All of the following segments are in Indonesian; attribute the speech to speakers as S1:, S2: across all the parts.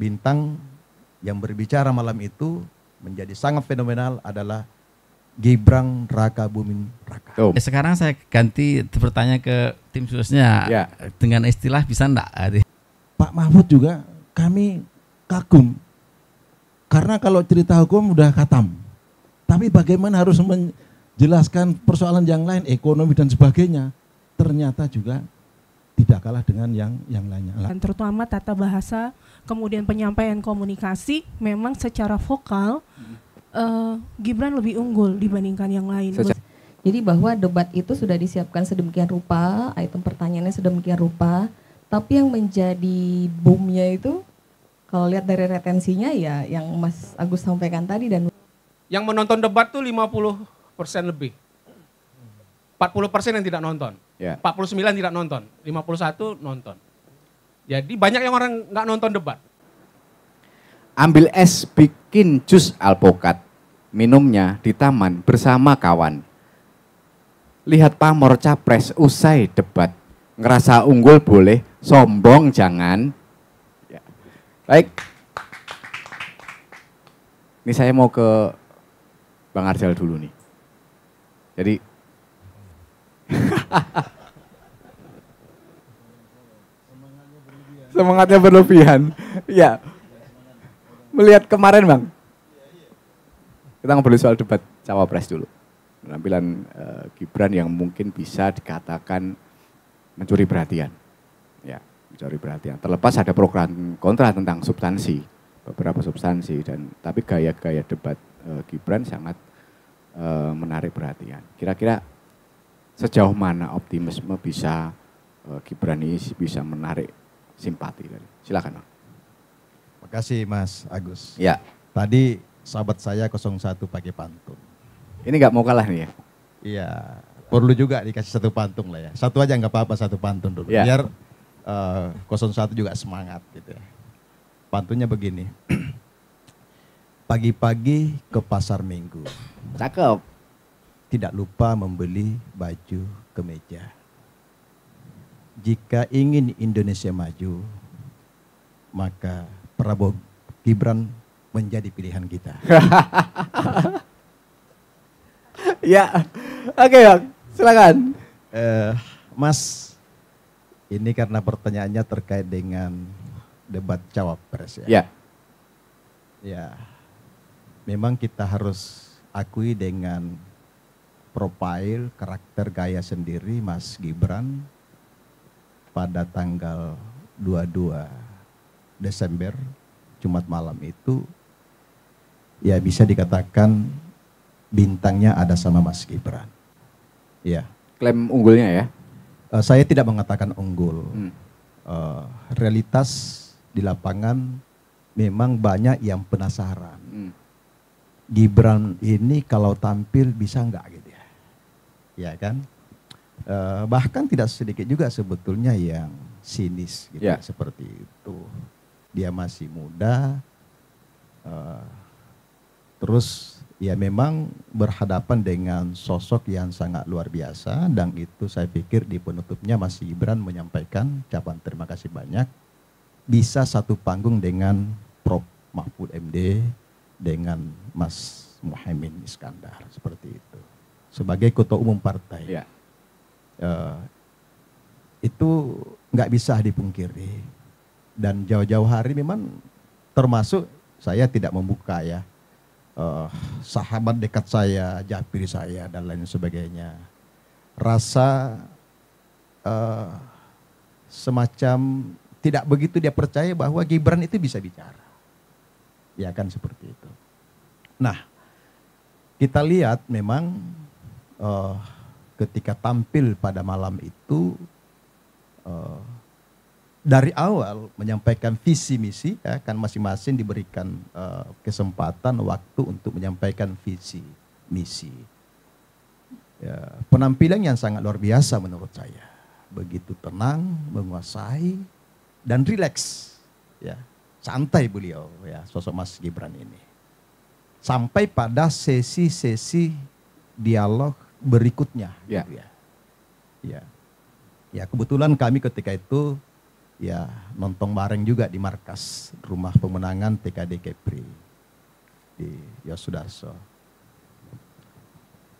S1: bintang yang berbicara malam itu menjadi sangat fenomenal
S2: adalah Gibran Raka Buming Raka. Oh. Sekarang saya ganti bertanya ke tim suksesnya ya. dengan istilah bisa enggak?
S3: Pak Mahfud juga kami kagum karena kalau cerita hukum udah katam. Tapi bagaimana harus menjelaskan persoalan yang lain, ekonomi dan sebagainya, ternyata juga tidak kalah dengan yang yang lainnya. Dan
S4: terutama tata bahasa, kemudian penyampaian komunikasi memang secara vokal uh, Gibran lebih unggul dibandingkan yang lain. Secara
S5: Jadi bahwa debat
S4: itu sudah disiapkan sedemikian
S5: rupa, item pertanyaannya sedemikian rupa, tapi yang menjadi boomnya itu kalau lihat dari retensinya ya yang Mas Agus sampaikan tadi dan
S6: yang menonton debat tuh 50 persen lebih. 40 persen yang tidak nonton. Yeah. Ya. 49 tidak nonton, 51 nonton. Jadi banyak yang orang nggak nonton debat.
S7: Ambil es, bikin jus alpukat. Minumnya di taman bersama kawan. Lihat pamor capres usai debat. Ngerasa unggul boleh, sombong jangan. Ya. Baik. Ini saya mau ke Bang Arjal dulu nih. Jadi semangatnya berlebihan. ya. Melihat kemarin bang, kita ngobrol soal debat cawapres dulu. Penampilan e, Gibran yang mungkin bisa dikatakan mencuri perhatian. Ya, mencuri perhatian. Terlepas ada program kontra tentang substansi, beberapa substansi dan tapi gaya-gaya debat e, Gibran sangat e, menarik perhatian. Kira-kira sejauh mana optimisme bisa Gibran ini bisa menarik simpati tadi. Silakan, Terima
S1: kasih Mas Agus. Ya. Tadi sahabat saya 01 pakai pantun.
S7: Ini nggak mau kalah nih ya?
S1: Iya, perlu juga dikasih satu pantun lah ya. Satu aja nggak apa-apa satu pantun dulu. Ya. Biar uh, eh, 01 juga semangat gitu ya. Pantunnya begini. Pagi-pagi ke pasar minggu. Cakep. Tidak lupa membeli baju kemeja jika ingin Indonesia maju, maka Prabowo Gibran menjadi pilihan kita.
S7: ya, oke okay, bang, silakan.
S1: Uh, mas, ini karena pertanyaannya terkait dengan debat cawapres ya. Ya. Ya, memang kita harus akui dengan profil karakter gaya sendiri Mas Gibran pada tanggal 22 Desember Jumat malam itu ya bisa dikatakan bintangnya ada sama Mas Gibran.
S7: Ya. Klaim unggulnya ya.
S1: Uh, saya tidak mengatakan unggul. Hmm. Uh, realitas di lapangan memang banyak yang penasaran. Hmm. Gibran ini kalau tampil bisa enggak gitu ya, ya kan? uh, bahkan tidak sedikit juga sebetulnya yang sinis gitu yeah. seperti itu. Dia masih muda, uh, terus ya memang berhadapan dengan sosok yang sangat luar biasa dan itu saya pikir di penutupnya Mas Gibran menyampaikan ucapan terima kasih banyak bisa satu panggung dengan Prof Mahfud MD dengan Mas Muhammad Iskandar seperti itu sebagai ketua umum partai. yeah. Eh, itu nggak bisa dipungkiri. Dan jauh-jauh hari memang termasuk saya tidak membuka ya uh, sahabat dekat saya, japri saya dan lain sebagainya. Rasa uh, semacam tidak begitu dia percaya bahwa Gibran itu bisa bicara. Ya kan seperti itu. Nah, kita lihat memang uh, ketika tampil pada malam itu uh, dari awal menyampaikan visi misi ya kan masing-masing diberikan uh, kesempatan waktu untuk menyampaikan visi misi ya, penampilan yang sangat luar biasa menurut saya begitu tenang menguasai dan rileks ya santai beliau ya sosok Mas Gibran ini sampai pada sesi-sesi dialog berikutnya. Ya. Gitu ya. ya. Ya, kebetulan kami ketika itu ya nonton bareng juga di markas rumah pemenangan TKD Kepri di Yosudarso.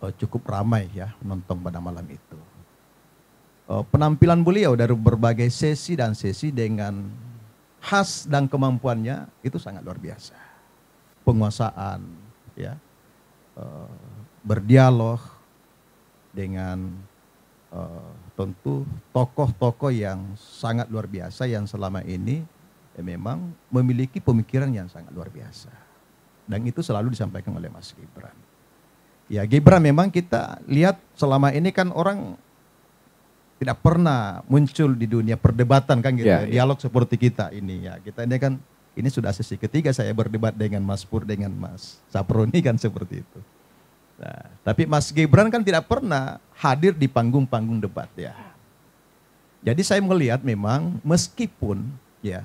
S1: Oh, cukup ramai ya nonton pada malam itu. Oh, penampilan beliau dari berbagai sesi dan sesi dengan khas dan kemampuannya itu sangat luar biasa. Penguasaan, ya, oh, berdialog, dengan uh, tentu tokoh-tokoh yang sangat luar biasa yang selama ini ya memang memiliki pemikiran yang sangat luar biasa. Dan itu selalu disampaikan oleh Mas Gibran. Ya Gibran memang kita lihat selama ini kan orang tidak pernah muncul di dunia perdebatan kan gitu yeah, ya, ya, dialog seperti kita ini ya. Kita ini kan ini sudah sesi ketiga saya berdebat dengan Mas Pur dengan Mas Saproni kan seperti itu. Nah, tapi Mas Gibran kan tidak pernah hadir di panggung-panggung debat ya. Jadi saya melihat memang meskipun ya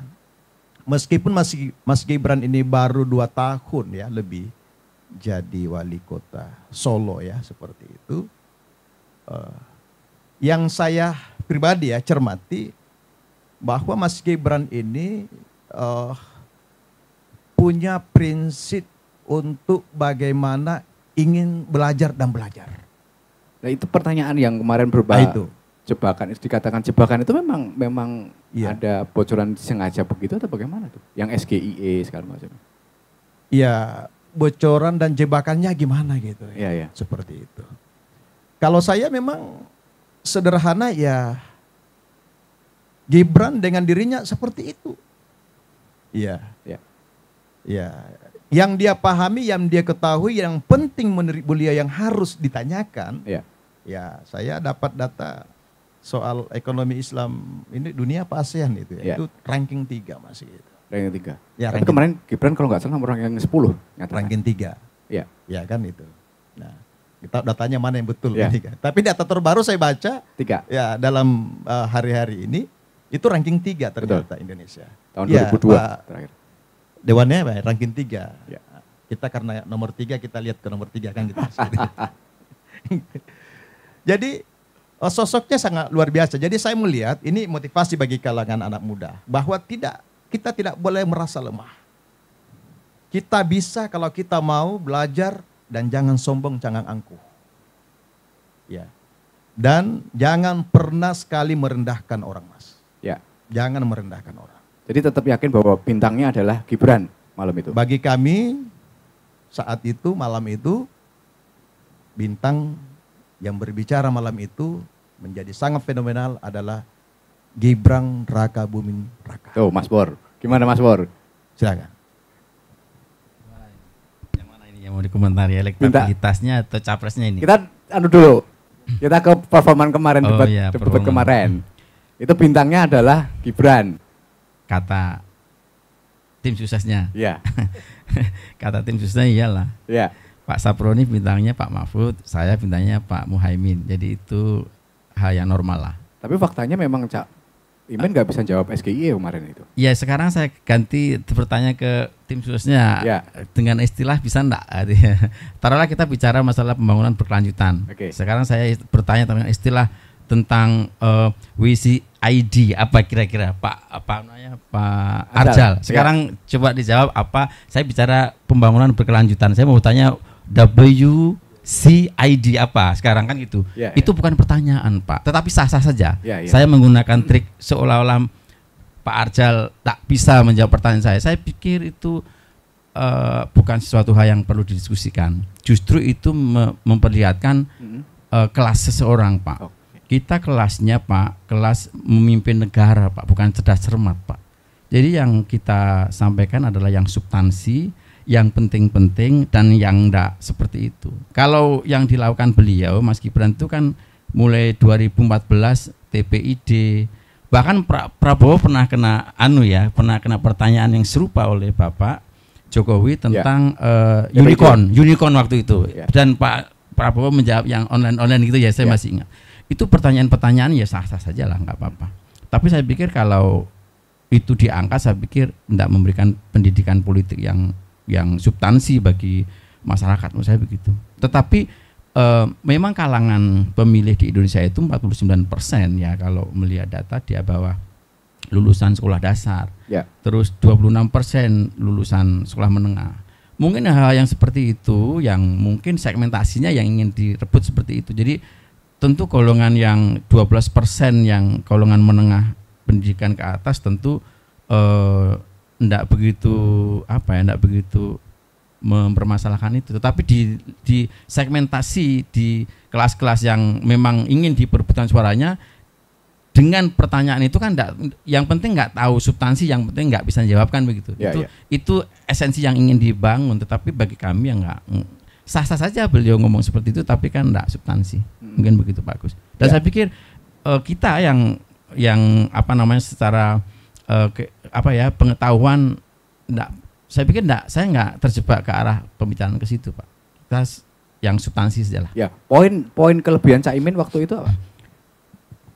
S1: meskipun Mas, Mas Gibran ini baru dua tahun ya lebih jadi wali kota Solo ya seperti itu. Uh, yang saya pribadi ya cermati bahwa Mas Gibran ini uh, punya prinsip untuk bagaimana ingin belajar dan belajar.
S7: Nah itu pertanyaan yang kemarin berubah. Nah, itu. Jebakan itu dikatakan jebakan itu memang memang ya. ada bocoran sengaja begitu atau bagaimana tuh? Yang SGIE segala macam.
S1: Iya, bocoran dan jebakannya gimana gitu
S7: ya. ya, ya. Seperti itu.
S1: Kalau saya memang sederhana ya Gibran dengan dirinya seperti itu. Iya. Iya. Iya. Yang dia pahami, yang dia ketahui, yang penting menurut beliau yang harus ditanyakan. Ya. ya, saya dapat data soal ekonomi Islam ini dunia apa ASEAN itu ya. ya. Itu ranking tiga masih itu.
S7: Ranking tiga. Ya, ranking, kemarin Gibran kalau nggak salah nomor ranking 10 nyatakan. Ranking 3.
S1: Ya. Ya kan itu. Nah, kita datanya mana yang
S7: betul ya. ini kan.
S1: Tapi data terbaru saya baca tiga. Ya, dalam eh, hari-hari uh, ini itu ranking tiga ternyata Betul. Indonesia. Tahun ya, 2002 eh, terakhir dewannya apa? Ranking tiga. Ya. Kita karena nomor tiga kita lihat ke nomor tiga kan gitu. Jadi oh, sosoknya sangat luar biasa. Jadi saya melihat ini motivasi bagi kalangan anak muda bahwa tidak kita tidak boleh merasa lemah. Kita bisa kalau kita mau belajar dan jangan sombong, jangan angkuh. Ya. Dan jangan pernah sekali merendahkan orang, Mas. Ya. Jangan merendahkan orang.
S7: Jadi tetap yakin bahwa bintangnya adalah Gibran malam itu. Bagi kami saat itu malam itu
S1: bintang yang berbicara malam itu menjadi sangat fenomenal adalah Gibran Raka Bumin
S7: Raka. Tuh Mas Bor, gimana Mas Bor? Silakan. Yang mana ini yang mau dikomentari
S2: elektabilitasnya atau capresnya ini? Kita
S7: anu dulu. Kita ke performan kemarin oh, debat, iya, debat kemarin. Itu bintangnya adalah Gibran kata
S2: tim suksesnya. Iya. kata tim suksesnya iyalah. Iya. Pak Saproni bintangnya Pak Mahfud, saya bintangnya Pak Muhaimin. Jadi itu hal yang normal lah.
S7: Tapi faktanya memang Cak Imen nggak bisa jawab SKI e kemarin itu.
S2: Iya sekarang saya ganti bertanya ke tim suksesnya ya. dengan istilah bisa enggak? Taruhlah kita bicara masalah pembangunan berkelanjutan. Oke. Sekarang saya bertanya tentang istilah tentang uh, eh, ID apa kira-kira Pak apa namanya Pak Arjal. Ya. Sekarang ya. coba dijawab apa? Saya bicara pembangunan berkelanjutan. Saya mau tanya WCID apa? Sekarang kan itu. Ya, ya. Itu bukan pertanyaan, Pak, tetapi sah-sah saja. Ya, ya. Saya menggunakan trik seolah-olah Pak Arjal tak bisa menjawab pertanyaan saya. Saya pikir itu uh, bukan sesuatu hal yang perlu didiskusikan. Justru itu me memperlihatkan mm -hmm. uh, kelas seseorang, Pak. Okay kita kelasnya Pak, kelas memimpin negara Pak, bukan cerdas cermat Pak. Jadi yang kita sampaikan adalah yang substansi, yang penting-penting dan yang enggak seperti itu. Kalau yang dilakukan beliau Mas Gibran itu kan mulai 2014 TPID bahkan pra Prabowo pernah kena anu ya, pernah kena pertanyaan yang serupa oleh Bapak Jokowi ya. tentang ya. uh, unicorn, unicorn waktu itu. Ya. Dan Pak Prabowo menjawab yang online-online gitu ya, saya ya. masih ingat itu pertanyaan-pertanyaan ya sah-sah saja lah nggak apa-apa tapi saya pikir kalau itu diangkat saya pikir tidak memberikan pendidikan politik yang yang substansi bagi masyarakat menurut saya begitu tetapi e, memang kalangan pemilih di Indonesia itu 49 persen ya kalau melihat data dia bawah lulusan sekolah dasar ya. terus 26 persen lulusan sekolah menengah mungkin hal yang seperti itu yang mungkin segmentasinya yang ingin direbut seperti itu jadi tentu golongan yang 12% yang golongan menengah pendidikan ke atas tentu tidak eh, begitu apa ya tidak begitu mempermasalahkan itu tetapi di di segmentasi di kelas-kelas yang memang ingin diperbutkan suaranya dengan pertanyaan itu kan enggak, yang penting nggak tahu substansi yang penting nggak bisa jawabkan begitu ya, itu ya. itu esensi yang ingin dibangun tetapi bagi kami yang nggak sah-sah saja beliau ngomong seperti itu tapi kan tidak substansi hmm. mungkin begitu Pak dan ya. saya pikir uh, kita yang yang apa namanya secara uh, ke, apa ya pengetahuan tidak saya pikir tidak saya nggak terjebak ke arah pembicaraan ke situ Pak kita yang substansi
S7: sajalah ya poin poin kelebihan Caimin waktu itu apa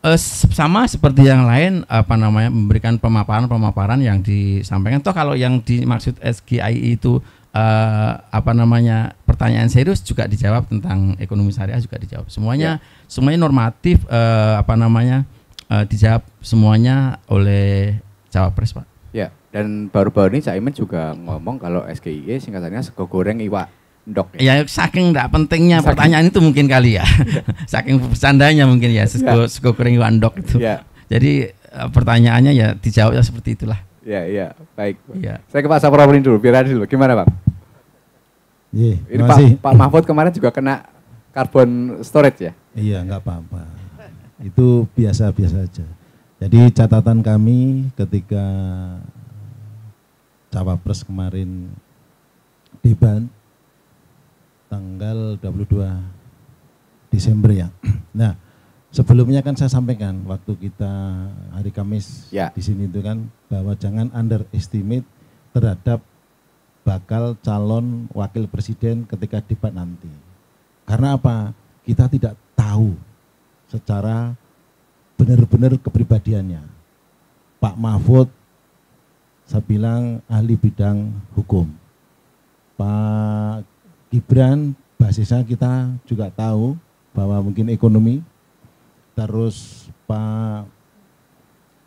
S2: uh, sama seperti yang lain apa namanya memberikan pemaparan-pemaparan yang disampaikan toh kalau yang dimaksud SGI itu uh, apa namanya pertanyaan serius juga dijawab tentang ekonomi syariah juga dijawab semuanya ya. semuanya normatif uh, apa namanya uh, dijawab semuanya oleh cawapres pak
S7: ya dan baru-baru ini Caimin juga ngomong kalau SKI singkatannya sego goreng iwa dok ya, ya saking tidak
S2: pentingnya saking. pertanyaan itu mungkin kali ya saking pesandanya mungkin ya sego, ya. sego goreng dok itu ya. jadi pertanyaannya ya dijawabnya seperti itulah
S7: Ya, iya, baik. Iya. Saya ke Pak Saprawin dulu, biar adil. Gimana, Pak?
S3: Iya, Ini Pak,
S7: Pak Mahfud kemarin juga kena carbon storage ya?
S3: Iya, enggak apa-apa. Itu biasa-biasa aja. Jadi catatan kami ketika Cawapres kemarin di Ban, tanggal 22 Desember ya. Nah, Sebelumnya kan saya sampaikan waktu kita hari Kamis ya. di sini itu kan bahwa jangan underestimate terhadap bakal calon wakil presiden ketika debat nanti. Karena apa? Kita tidak tahu secara benar-benar kepribadiannya. Pak Mahfud saya bilang ahli bidang hukum. Pak Gibran basisnya kita juga tahu bahwa mungkin ekonomi terus Pak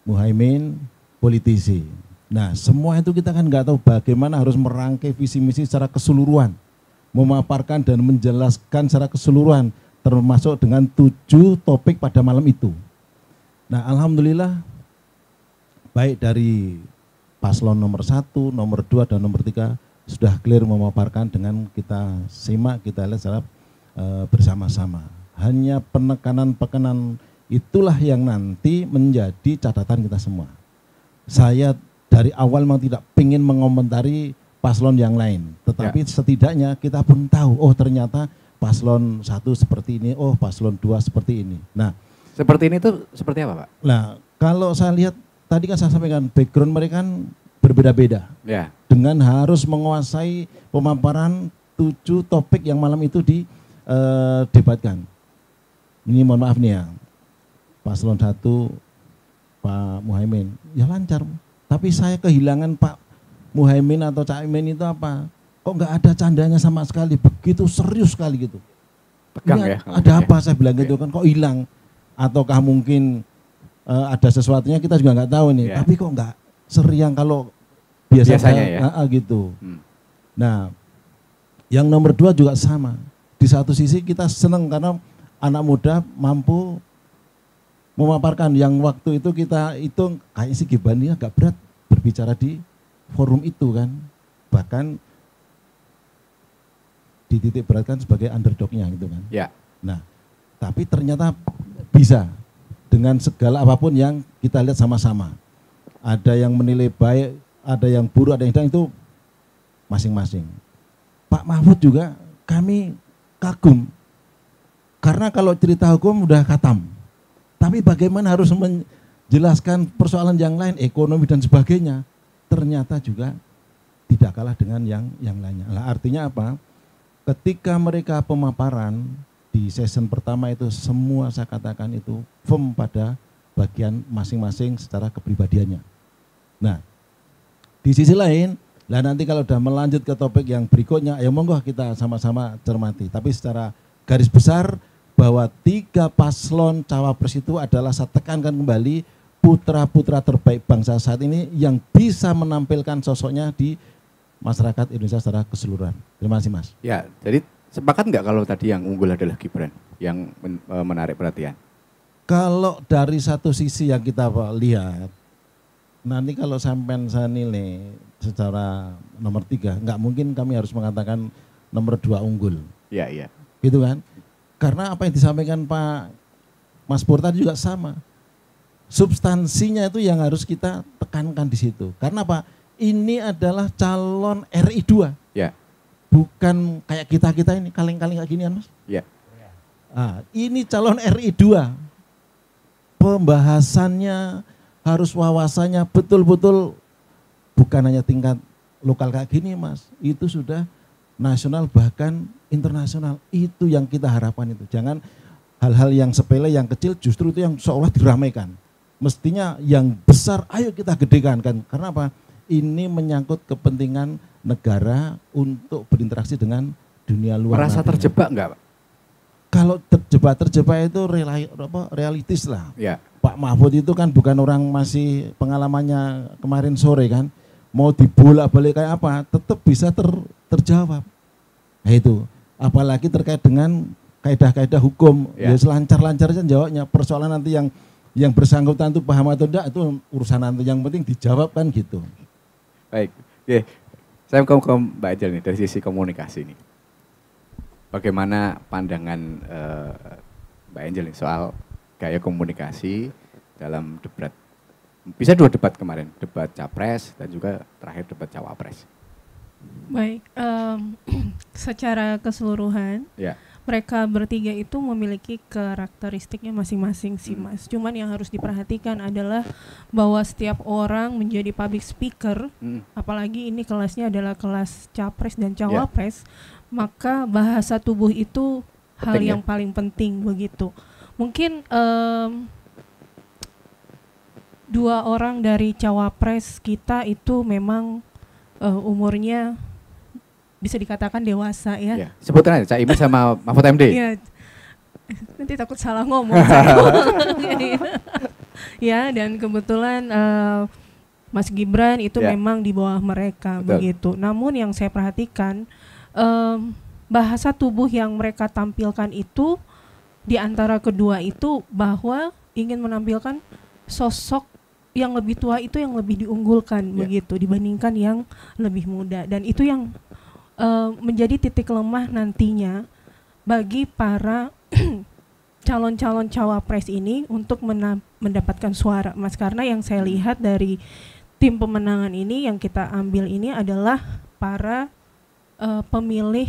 S3: Muhaimin politisi. Nah, semua itu kita kan nggak tahu bagaimana harus merangkai visi misi secara keseluruhan, memaparkan dan menjelaskan secara keseluruhan, termasuk dengan tujuh topik pada malam itu. Nah, alhamdulillah baik dari paslon nomor satu, nomor dua dan nomor tiga sudah clear memaparkan dengan kita simak, kita lihat secara eh, bersama-sama hanya penekanan pekenan itulah yang nanti menjadi catatan kita semua. Saya dari awal memang tidak ingin mengomentari paslon yang lain, tetapi ya. setidaknya kita pun tahu, oh ternyata paslon satu seperti ini, oh paslon dua seperti ini. Nah, seperti ini tuh seperti apa, Pak? Nah, kalau saya lihat tadi kan saya sampaikan background mereka kan berbeda-beda. Ya. Dengan harus menguasai pemaparan tujuh topik yang malam itu didebatkan. Eh, uh, ini mohon maaf nih ya, paslon satu Pak Muhaimin, ya lancar. Tapi saya kehilangan Pak Muhaimin atau Cak Imin itu apa? Kok nggak ada candanya sama sekali, begitu serius sekali gitu. Pegang ya. Ada apa saya bilang gitu kan, kok hilang? Ataukah mungkin uh, ada sesuatunya kita juga nggak tahu nih. Ya. Tapi kok nggak seriang kalau
S4: biasanya, biasanya ya. Uh,
S3: gitu. Hmm. Nah, yang nomor dua juga sama. Di satu sisi kita senang karena anak muda mampu memaparkan yang waktu itu kita hitung kayak si Gibani agak berat berbicara di forum itu kan bahkan di berat beratkan sebagai underdognya gitu kan ya nah tapi ternyata bisa dengan segala apapun yang kita lihat sama-sama ada yang menilai baik ada yang buruk ada yang tidak itu masing-masing Pak Mahfud juga kami kagum karena kalau cerita hukum udah katam. Tapi bagaimana harus menjelaskan persoalan yang lain, ekonomi dan sebagainya. Ternyata juga tidak kalah dengan yang yang lainnya. Nah, artinya apa? Ketika mereka pemaparan di season pertama itu semua saya katakan itu firm pada bagian masing-masing secara kepribadiannya. Nah, di sisi lain, lah nanti kalau sudah melanjut ke topik yang berikutnya, ya monggo kita sama-sama cermati. Tapi secara garis besar bahwa tiga paslon cawapres itu adalah saya tekankan kembali putra-putra terbaik bangsa saat ini yang bisa menampilkan sosoknya di masyarakat Indonesia secara keseluruhan. Terima kasih Mas.
S7: Ya, jadi sepakat nggak kalau tadi yang unggul adalah Gibran yang e, menarik perhatian?
S3: Kalau dari satu sisi yang kita lihat, nanti kalau sampai saya nilai secara nomor tiga, nggak mungkin kami harus mengatakan nomor dua unggul. Iya, iya. Gitu kan? Karena apa yang disampaikan Pak Mas Pur tadi juga sama. Substansinya itu yang harus kita tekankan di situ. Karena Pak Ini adalah calon RI 2. Ya. Bukan kayak kita-kita ini, kaleng-kaleng kayak ginian mas. Ya. Nah, ini calon RI 2. Pembahasannya harus wawasannya betul-betul bukan hanya tingkat lokal kayak gini mas. Itu sudah nasional bahkan internasional itu yang kita harapkan itu jangan hal-hal yang sepele yang kecil justru itu yang seolah diramaikan mestinya yang besar ayo kita gedekan kan karena apa ini menyangkut kepentingan negara untuk berinteraksi dengan dunia luar merasa nantinya. terjebak enggak Pak? kalau terjebak terjebak itu relai, realitis lah ya. Pak Mahfud itu kan bukan orang masih pengalamannya kemarin sore kan mau dibolak-balik kayak apa, tetap bisa ter, terjawab. Nah itu, apalagi terkait dengan kaidah-kaidah hukum, ya, ya selancar-lancar saja jawabnya. Persoalan nanti yang yang bersangkutan itu paham atau tidak itu urusan nanti yang penting dijawab kan gitu. Baik,
S7: oke. Saya mau ke Mbak Ajel nih dari sisi komunikasi ini. Bagaimana pandangan uh, Mbak Angel nih soal gaya komunikasi dalam debat bisa dua debat kemarin, debat capres dan juga terakhir debat cawapres.
S4: Baik, um, secara keseluruhan, ya. mereka bertiga itu memiliki karakteristiknya masing-masing sih hmm. mas. Cuman yang harus diperhatikan adalah bahwa setiap orang menjadi public speaker, hmm. apalagi ini kelasnya adalah kelas capres dan ya. cawapres, ya. maka bahasa tubuh itu penting hal ya. yang paling penting begitu. Mungkin um, dua orang dari cawapres kita itu memang uh, umurnya bisa dikatakan dewasa ya. ya sebutkan
S7: aja Cak Imin sama Mahfud MD. Ya.
S4: Nanti takut salah ngomong. ya dan kebetulan uh, Mas Gibran itu ya. memang di bawah mereka Betul. begitu. Namun yang saya perhatikan um, bahasa tubuh yang mereka tampilkan itu di antara kedua itu bahwa ingin menampilkan sosok yang lebih tua itu yang lebih diunggulkan yeah. begitu dibandingkan yang lebih muda dan itu yang uh, menjadi titik lemah nantinya bagi para calon-calon cawapres ini untuk mendapatkan suara Mas karena yang saya lihat dari tim pemenangan ini yang kita ambil ini adalah para uh, pemilih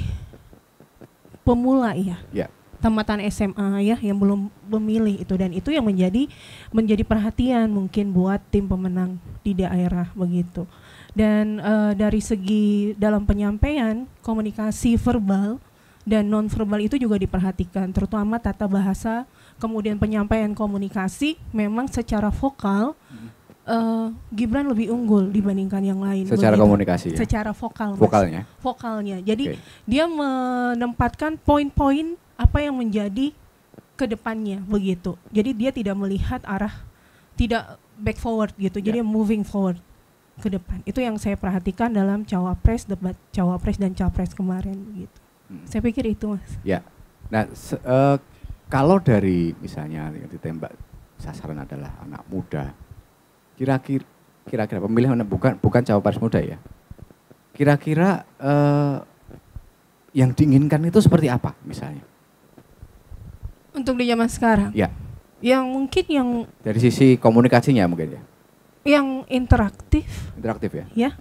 S4: pemula ya. Yeah tamatan SMA ya yang belum memilih itu dan itu yang menjadi menjadi perhatian mungkin buat tim pemenang di daerah begitu. Dan uh, dari segi dalam penyampaian komunikasi verbal dan non verbal itu juga diperhatikan, terutama tata bahasa, kemudian penyampaian komunikasi memang secara vokal uh, Gibran lebih unggul dibandingkan yang lain. Secara begitu. komunikasi. Ya? Secara vokal. Vokalnya. Mas. Vokalnya. Jadi okay. dia menempatkan poin-poin apa yang menjadi kedepannya begitu. Jadi dia tidak melihat arah tidak back forward gitu. Yeah. Jadi ya. moving forward ke depan. Itu yang saya perhatikan dalam cawapres debat cawapres dan capres kemarin gitu. Hmm. Saya pikir itu mas. Ya.
S7: Nah uh, kalau dari misalnya yang ditembak sasaran adalah anak muda, kira-kira kira-kira pemilih bukan bukan cawapres muda ya. Kira-kira uh, yang diinginkan itu seperti apa misalnya?
S4: Untuk di zaman sekarang? Ya. Yang mungkin yang...
S7: Dari sisi komunikasinya mungkin ya?
S4: Yang interaktif. Interaktif ya? Ya.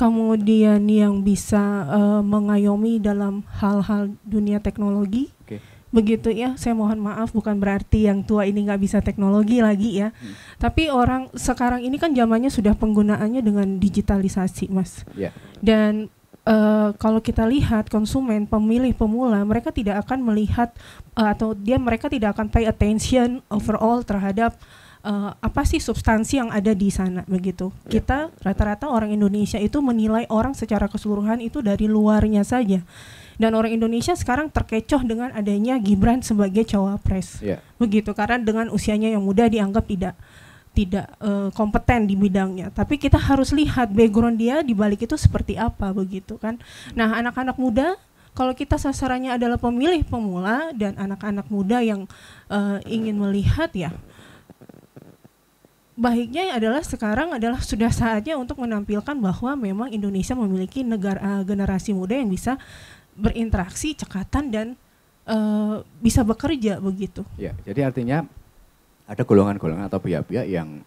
S4: Kemudian yang bisa uh, mengayomi dalam hal-hal dunia teknologi. Okay. Begitu ya, saya mohon maaf bukan berarti yang tua ini nggak bisa teknologi lagi ya. Hmm. Tapi orang sekarang ini kan zamannya sudah penggunaannya dengan digitalisasi, Mas. Yeah. Dan uh, kalau kita lihat konsumen, pemilih pemula, mereka tidak akan melihat uh, atau dia mereka tidak akan pay attention overall terhadap uh, apa sih substansi yang ada di sana begitu. Yeah. Kita rata-rata orang Indonesia itu menilai orang secara keseluruhan itu dari luarnya saja. Dan orang Indonesia sekarang terkecoh dengan adanya Gibran sebagai cawapres. Yeah. Begitu karena dengan usianya yang muda dianggap tidak tidak uh, kompeten di bidangnya tapi kita harus lihat background dia di balik itu seperti apa begitu kan nah anak-anak muda kalau kita sasarannya adalah pemilih pemula dan anak-anak muda yang uh, ingin melihat ya baiknya adalah sekarang adalah sudah saatnya untuk menampilkan bahwa memang Indonesia memiliki negara uh, generasi muda yang bisa berinteraksi cekatan dan uh, bisa bekerja begitu.
S7: Ya, jadi artinya ada golongan-golongan atau pihak-pihak yang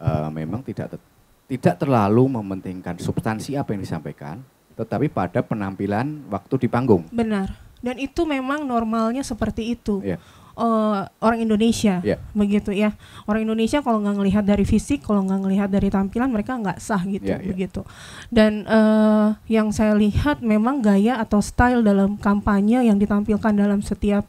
S7: uh, memang tidak tidak terlalu mementingkan substansi apa yang disampaikan, tetapi pada penampilan waktu di panggung.
S4: Benar. Dan itu memang normalnya seperti itu. Yeah. Iya. Uh, orang Indonesia, yeah. begitu ya. Orang Indonesia kalau nggak ngelihat dari fisik, kalau nggak ngelihat dari tampilan, mereka nggak sah gitu, yeah, yeah. begitu. Dan uh, yang saya lihat memang gaya atau style dalam kampanye yang ditampilkan dalam setiap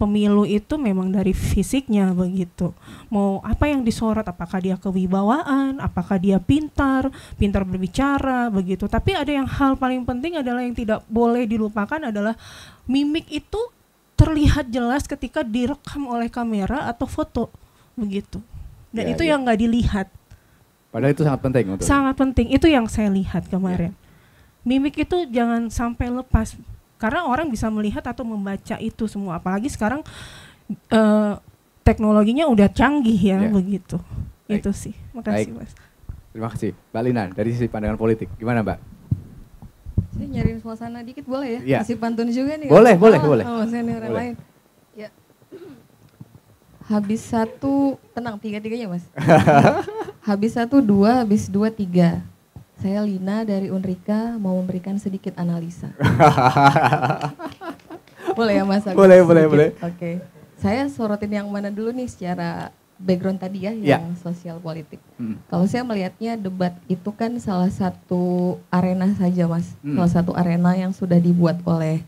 S4: pemilu itu memang dari fisiknya begitu. Mau apa yang disorot, apakah dia kewibawaan, apakah dia pintar, pintar berbicara begitu. Tapi ada yang hal paling penting adalah yang tidak boleh dilupakan adalah mimik itu terlihat jelas ketika direkam oleh kamera atau foto begitu. Dan ya, itu ya. yang nggak dilihat.
S7: Padahal itu sangat penting untuk. Sangat
S4: penting. Itu yang saya lihat kemarin. Ya. Mimik itu jangan sampai lepas karena orang bisa melihat atau membaca itu semua apalagi sekarang uh, teknologinya udah canggih ya yeah. begitu Baik. itu sih makasih Baik.
S7: mas terima kasih mbak Lina dari sisi pandangan politik gimana mbak
S5: saya nyariin suasana dikit boleh ya yeah. masih pantun juga nih boleh kan? boleh oh, boleh oh, saya boleh. lain ya habis satu tenang tiga tiganya mas habis satu dua habis dua tiga saya Lina dari Unrika mau memberikan sedikit analisa. boleh ya Mas Agus? Boleh, sedikit. boleh, boleh. Oke. Okay. Saya sorotin yang mana dulu nih secara background tadi ya, yeah. yang sosial politik. Hmm. Kalau saya melihatnya debat itu kan salah satu arena saja Mas. Hmm. Salah satu arena yang sudah dibuat oleh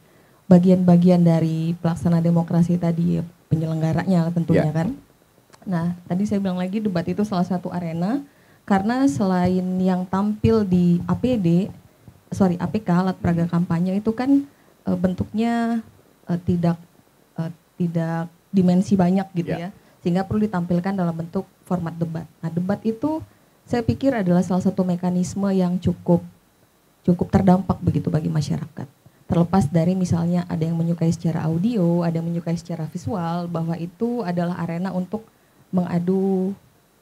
S5: bagian-bagian dari pelaksana demokrasi tadi penyelenggaranya tentunya yeah. kan. Nah, tadi saya bilang lagi debat itu salah satu arena karena selain yang tampil di APD sorry APK alat peraga hmm. kampanye itu kan e, bentuknya e, tidak e, tidak dimensi banyak gitu yeah. ya sehingga perlu ditampilkan dalam bentuk format debat. Nah debat itu saya pikir adalah salah satu mekanisme yang cukup cukup terdampak begitu bagi masyarakat. Terlepas dari misalnya ada yang menyukai secara audio, ada yang menyukai secara visual, bahwa itu adalah arena untuk mengadu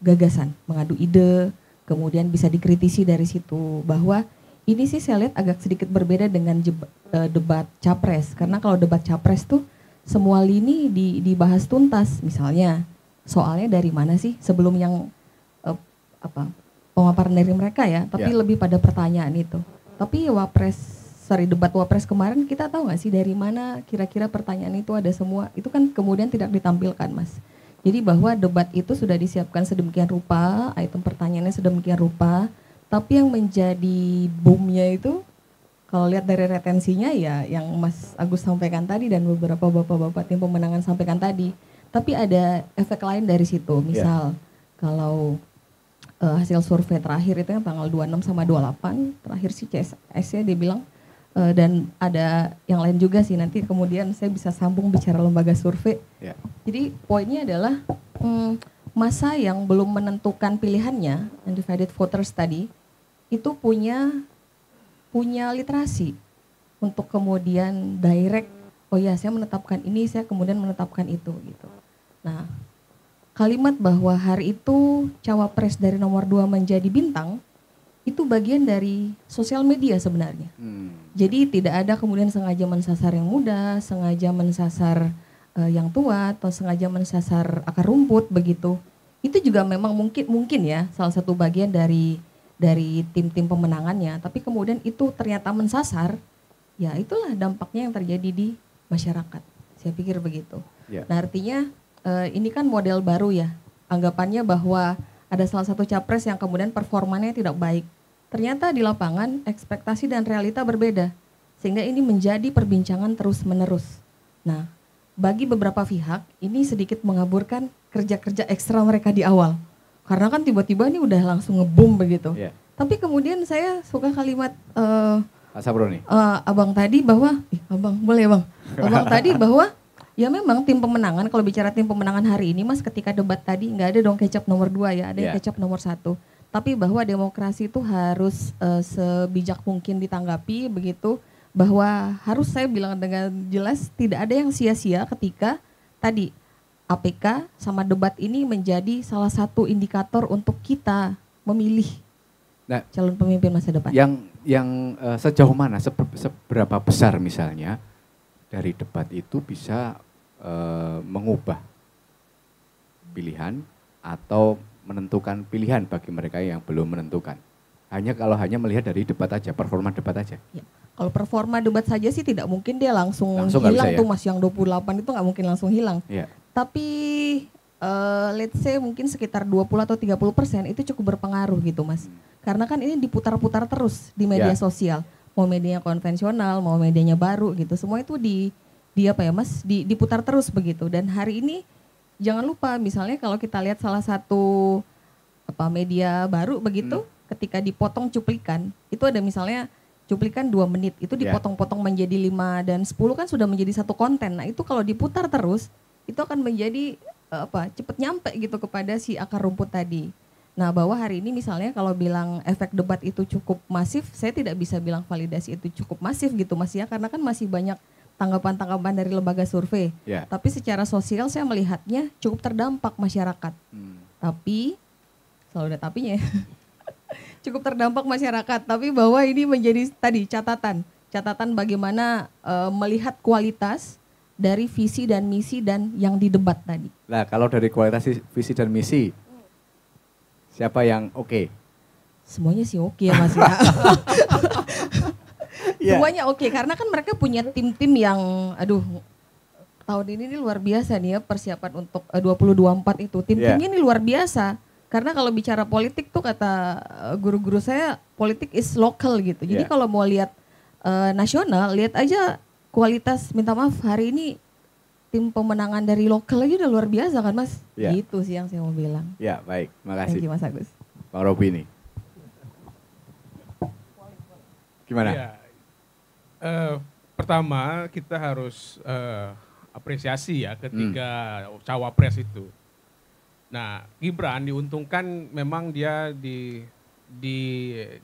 S5: gagasan, mengadu ide, kemudian bisa dikritisi dari situ bahwa ini sih saya lihat agak sedikit berbeda dengan jeba, uh, debat capres karena kalau debat capres tuh semua lini di, dibahas tuntas misalnya soalnya dari mana sih sebelum yang uh, apa pemaparan dari mereka ya tapi yeah. lebih pada pertanyaan itu tapi wapres sorry debat wapres kemarin kita tahu nggak sih dari mana kira-kira pertanyaan itu ada semua itu kan kemudian tidak ditampilkan mas jadi bahwa debat itu sudah disiapkan sedemikian rupa, item pertanyaannya sedemikian rupa, tapi yang menjadi boomnya itu kalau lihat dari retensinya ya yang Mas Agus sampaikan tadi dan beberapa bapak-bapak tim pemenangan sampaikan tadi. Tapi ada efek lain dari situ. Iya. Misal yeah. kalau uh, hasil survei terakhir itu yang tanggal 26 sama 28 terakhir si CSS ya dia bilang uh, dan ada yang lain juga sih nanti kemudian saya bisa sambung bicara lembaga survei. Yeah. Jadi poinnya adalah um, masa yang belum menentukan pilihannya undecided voters tadi itu punya punya literasi untuk kemudian direct oh ya saya menetapkan ini saya kemudian menetapkan itu gitu. Nah kalimat bahwa hari itu cawapres dari nomor dua menjadi bintang itu bagian dari sosial media sebenarnya. Hmm jadi tidak ada kemudian sengaja mensasar yang muda, sengaja mensasar uh, yang tua atau sengaja mensasar akar rumput begitu. Itu juga memang mungkin mungkin ya salah satu bagian dari dari tim-tim pemenangannya, tapi kemudian itu ternyata mensasar, ya itulah dampaknya yang terjadi di masyarakat. Saya pikir begitu. Yeah. Nah, artinya uh, ini kan model baru ya. Anggapannya bahwa ada salah satu capres yang kemudian performanya tidak baik Ternyata di lapangan ekspektasi dan realita berbeda, sehingga ini menjadi perbincangan terus-menerus. Nah, bagi beberapa pihak ini sedikit mengaburkan kerja-kerja ekstra mereka di awal. Karena kan tiba-tiba ini udah langsung ngebum begitu. Yeah. Tapi kemudian saya suka kalimat uh,
S7: Uh,
S5: abang tadi bahwa, eh, abang boleh bang. Abang tadi bahwa ya memang tim pemenangan kalau bicara tim pemenangan hari ini mas ketika debat tadi nggak ada dong kecap nomor dua ya, ada yeah. Iya. kecap nomor satu tapi bahwa demokrasi itu harus uh, sebijak mungkin ditanggapi begitu bahwa harus saya bilang dengan jelas tidak ada yang sia-sia ketika tadi APK sama debat ini menjadi salah satu indikator untuk kita memilih nah, calon pemimpin masa depan.
S7: Yang yang uh, sejauh mana seberapa besar misalnya dari debat itu bisa uh, mengubah pilihan atau menentukan pilihan bagi mereka yang belum menentukan. Hanya kalau hanya melihat dari debat aja, performa debat aja.
S5: Ya. Kalau performa debat saja sih tidak mungkin dia langsung, langsung hilang tuh ya? Mas yang 28 itu nggak mungkin langsung hilang. Ya. Tapi uh, let's say mungkin sekitar 20 atau 30 persen itu cukup berpengaruh gitu Mas. Hmm. Karena kan ini diputar-putar terus di media ya. sosial. Mau medianya konvensional, mau medianya baru gitu. Semua itu di di apa ya Mas, di, diputar terus begitu. Dan hari ini jangan lupa misalnya kalau kita lihat salah satu apa media baru begitu hmm. ketika dipotong cuplikan itu ada misalnya cuplikan dua menit itu ya. dipotong-potong menjadi lima dan sepuluh kan sudah menjadi satu konten nah itu kalau diputar terus itu akan menjadi apa cepet nyampe gitu kepada si akar rumput tadi nah bahwa hari ini misalnya kalau bilang efek debat itu cukup masif saya tidak bisa bilang validasi itu cukup masif gitu mas ya karena kan masih banyak tanggapan-tanggapan dari lembaga survei. Yeah. Tapi secara sosial saya melihatnya cukup terdampak masyarakat. Hmm. Tapi selalu ada tapinya. cukup terdampak masyarakat, tapi bahwa ini menjadi tadi catatan, catatan bagaimana uh, melihat kualitas dari visi dan misi dan yang didebat tadi.
S7: Nah, kalau dari kualitas visi dan misi siapa yang oke? Okay?
S5: Semuanya sih oke okay ya, Mas ya. yeah. duanya oke okay, karena kan mereka punya tim-tim yang aduh tahun ini ini luar biasa nih ya persiapan untuk eh, uh, 2024 itu tim-timnya yeah. ini luar biasa karena kalau bicara politik tuh kata eh, guru-guru saya politik is local gitu jadi yeah. kalau mau lihat uh, nasional lihat aja kualitas minta maaf hari ini tim pemenangan dari lokal aja udah luar biasa kan mas yeah. gitu sih yang saya mau bilang
S7: ya yeah, baik makasih Thank you, mas Agus Pak Robi ini
S6: gimana yeah uh, pertama kita harus uh, apresiasi ya ketika hmm. cawapres itu. Nah, Gibran diuntungkan memang dia di di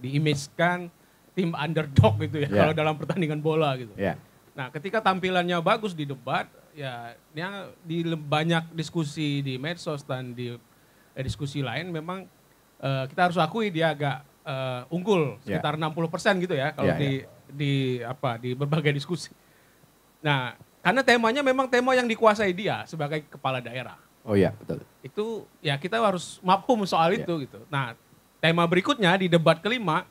S6: diimejkan tim underdog gitu ya yeah. kalau dalam pertandingan bola gitu. Yeah. Nah, ketika tampilannya bagus di debat, ya dia di banyak diskusi di medsos dan di eh, diskusi lain memang eh, kita harus akui dia agak eh, unggul ya. sekitar yeah. 60% gitu ya kalau yeah, ya. di yeah di apa di berbagai diskusi. Nah, karena temanya memang tema yang dikuasai dia sebagai kepala daerah. Oh iya, betul. Itu ya kita harus mafhum soal ya. itu gitu. Nah, tema berikutnya di debat kelima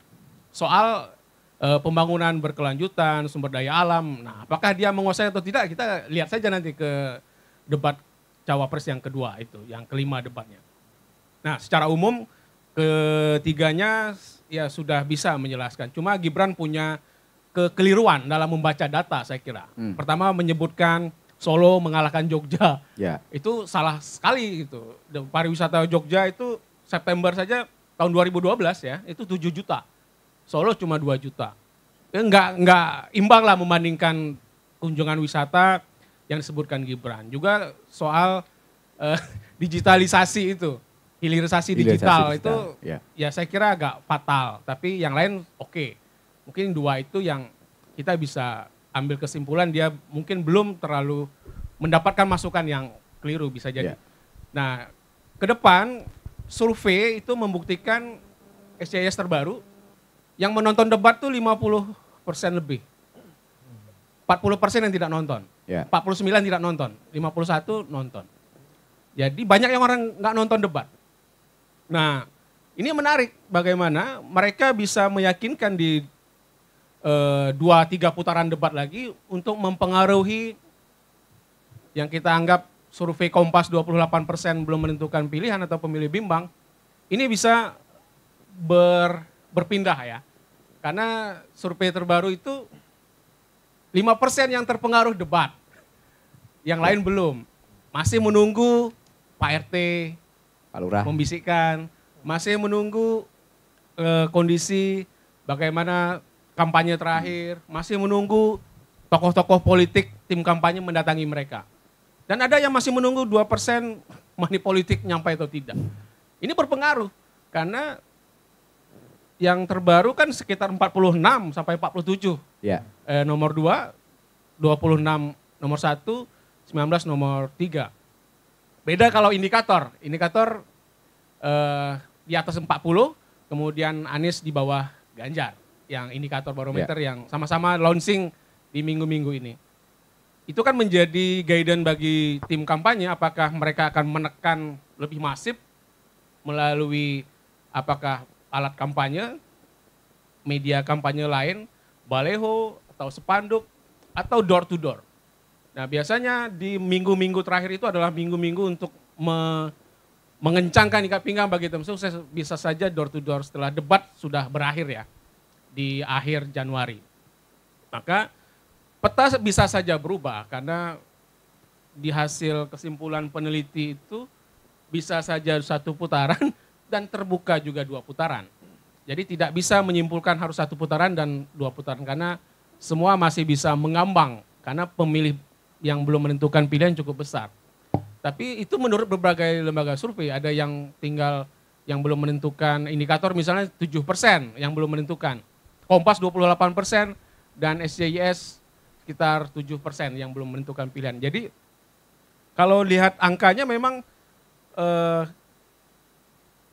S6: soal e, pembangunan berkelanjutan, sumber daya alam. Nah, apakah dia menguasai atau tidak? Kita lihat saja nanti ke debat cawapres yang kedua itu, yang kelima debatnya. Nah, secara umum ketiganya ya sudah bisa menjelaskan. Cuma Gibran punya kekeliruan dalam membaca data saya kira. Hmm. Pertama menyebutkan Solo mengalahkan Jogja. Ya. Itu salah sekali gitu. Pariwisata Jogja itu September saja tahun 2012 ya, itu 7 juta. Solo cuma 2 juta. Ya, enggak enggak imbang lah membandingkan kunjungan wisata yang disebutkan Gibran. Juga soal eh, digitalisasi itu, hilirisasi, hilirisasi digital, digital itu ya. ya saya kira agak fatal, tapi yang lain oke. Okay mungkin dua itu yang kita bisa ambil kesimpulan dia mungkin belum terlalu mendapatkan masukan yang keliru bisa jadi. Yeah. Nah, ke depan survei itu membuktikan SCIS terbaru yang menonton debat tuh 50% lebih. 40% yang tidak nonton. Yeah. Ya. 49 tidak nonton, 51 nonton. Jadi banyak yang orang nggak nonton debat. Nah, ini menarik bagaimana mereka bisa meyakinkan di Eh, dua tiga putaran debat lagi untuk mempengaruhi yang kita anggap survei Kompas 28 persen belum menentukan pilihan atau pemilih bimbang, ini bisa ber, berpindah ya. Karena survei terbaru itu lima persen yang terpengaruh debat, yang lain belum. Masih menunggu Pak RT Pak membisikkan, masih menunggu eh, kondisi bagaimana kampanye terakhir, masih menunggu tokoh-tokoh politik tim kampanye mendatangi mereka. Dan ada yang masih menunggu 2% money politik nyampe atau tidak. Ini berpengaruh karena yang terbaru kan sekitar 46 sampai 47. Ya. Eh, nomor 2 26 nomor 1, 19 nomor 3. Beda kalau indikator. Indikator eh, di atas 40, kemudian Anies di bawah Ganjar yang indikator barometer yeah. yang sama-sama launching di minggu-minggu ini. Itu kan menjadi guidance bagi tim kampanye apakah mereka akan menekan lebih masif melalui apakah alat kampanye, media kampanye lain, baleho atau spanduk atau door to door. Nah, biasanya di minggu-minggu terakhir itu adalah minggu-minggu untuk me mengencangkan ikat pinggang bagi tim sukses bisa saja door to door setelah debat sudah berakhir ya di akhir Januari. Maka peta bisa saja berubah karena di hasil kesimpulan peneliti itu bisa saja satu putaran dan terbuka juga dua putaran. Jadi tidak bisa menyimpulkan harus satu putaran dan dua putaran karena semua masih bisa mengambang karena pemilih yang belum menentukan pilihan cukup besar. Tapi itu menurut berbagai lembaga survei ada yang tinggal yang belum menentukan indikator misalnya 7% yang belum menentukan. Kompas 28 persen, dan SJIS sekitar 7 persen yang belum menentukan pilihan. Jadi kalau lihat angkanya memang eh,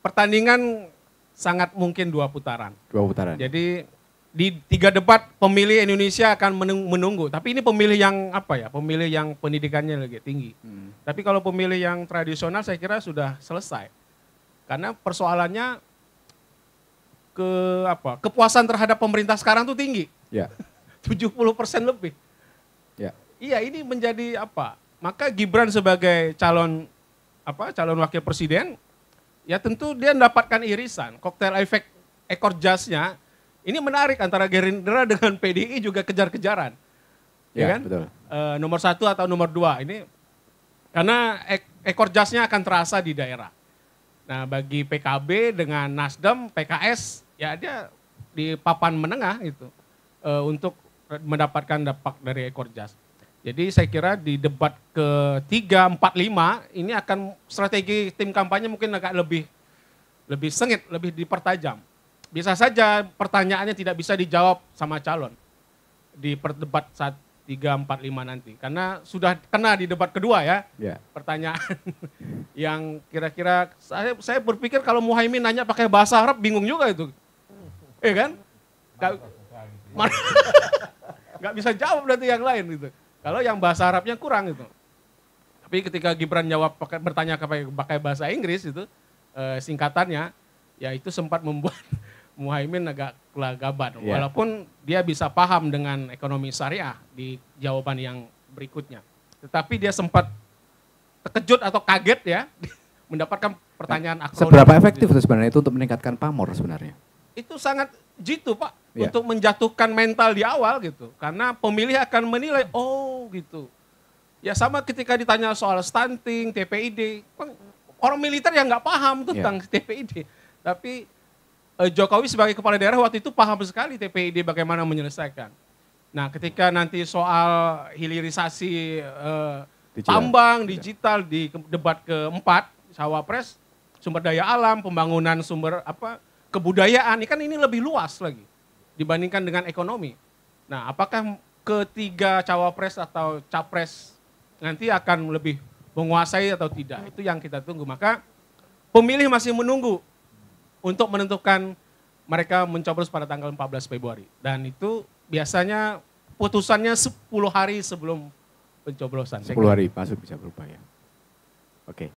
S6: pertandingan sangat mungkin dua putaran. Dua putaran. Jadi di tiga debat pemilih Indonesia akan menunggu. Tapi ini pemilih yang apa ya? Pemilih yang pendidikannya lagi tinggi. Hmm. Tapi kalau pemilih yang tradisional saya kira sudah selesai. Karena persoalannya ke apa kepuasan terhadap pemerintah sekarang tuh tinggi. Ya. 70 persen lebih. Ya. Iya ini menjadi apa? Maka Gibran sebagai calon apa calon wakil presiden ya tentu dia mendapatkan irisan koktail efek ekor jasnya ini menarik antara Gerindra dengan PDI juga kejar-kejaran ya, ya kan betul. E, nomor satu atau nomor dua ini karena ek, ekor jasnya akan terasa di daerah nah bagi PKB dengan Nasdem PKS ya dia di papan menengah itu uh, untuk mendapatkan dampak dari ekor jas. Jadi saya kira di debat ke tiga empat, lima ini akan strategi tim kampanye mungkin agak lebih lebih sengit, lebih dipertajam. Bisa saja pertanyaannya tidak bisa dijawab sama calon di perdebat saat tiga, empat, lima nanti. Karena sudah kena di debat kedua ya, yeah. pertanyaan yang kira-kira saya, saya berpikir kalau Muhaimin nanya pakai bahasa Arab bingung juga itu ya kan? Gak, nggak bisa jawab nanti yang lain gitu. Kalau yang bahasa Arabnya kurang itu, Tapi ketika Gibran jawab pakai, bertanya pakai, pakai bahasa Inggris itu eh, singkatannya, ya itu sempat membuat Muhaimin agak kelagaban. Yeah. Walaupun dia bisa paham dengan ekonomi syariah di jawaban yang berikutnya. Tetapi dia sempat terkejut atau kaget ya mendapatkan pertanyaan eh, akronim. Seberapa gitu. efektif
S7: itu sebenarnya itu untuk meningkatkan pamor sebenarnya?
S6: itu sangat jitu Pak yeah. untuk menjatuhkan mental di awal gitu. Karena pemilih akan menilai oh gitu. Ya sama ketika ditanya soal stunting, TPID, kan orang militer yang nggak paham iya. tentang yeah. TPID. Tapi eh, Jokowi sebagai kepala daerah waktu itu paham sekali TPID bagaimana menyelesaikan. Nah, ketika nanti soal hilirisasi eh, digital. tambang iya. digital di debat keempat cawapres sumber daya alam pembangunan sumber apa kebudayaan, ini kan ini lebih luas lagi dibandingkan dengan ekonomi. Nah, apakah ketiga cawapres atau capres nanti akan lebih menguasai atau tidak? Itu yang kita tunggu. Maka pemilih masih menunggu untuk menentukan mereka mencoblos pada tanggal 14 Februari. Dan itu biasanya putusannya 10 hari sebelum pencoblosan. 10 hari masuk gitu. bisa berubah ya.
S7: Oke.